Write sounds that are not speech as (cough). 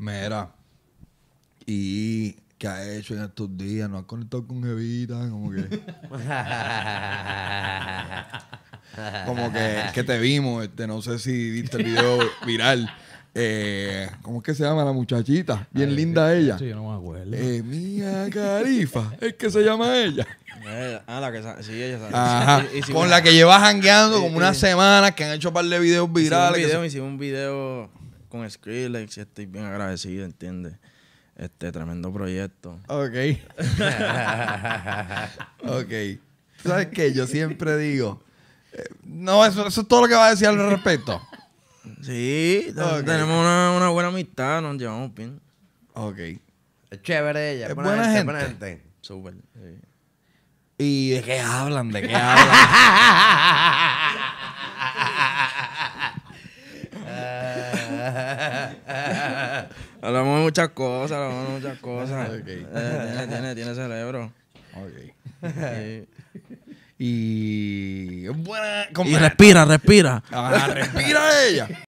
Mira, y ¿qué ha hecho en estos días? ¿No ha conectado con Evita? Como que. como que, te vimos, este, no sé si viste el video viral. Eh, ¿Cómo es que se llama la muchachita? Bien linda ella. Sí, yo no me acuerdo. Eh, Mía Carifa, es que se llama ella. Eh, ah, la que sí, ella sabe. Con la que lleva jangueando como una semana, que han hecho un par de videos virales. video, hicimos un video con Skrillex y estoy bien agradecido, entiende. Este tremendo proyecto. Ok. (laughs) ok. ¿Sabes qué? Yo siempre digo, eh, no, eso, es todo lo que va a decir al respecto. Sí, tenemos una, buena amistad, nos llevamos bien. Ok. Es chévere ella, es buena, gente. ¿Y de qué hablan? ¿De qué hablan? (laughs) (laughs) hablamos de muchas cosas, hablamos de muchas cosas. (laughs) Eh, tiene, tiene, cerebro. Y. respira, respira. Ah, respira ella. (laughs)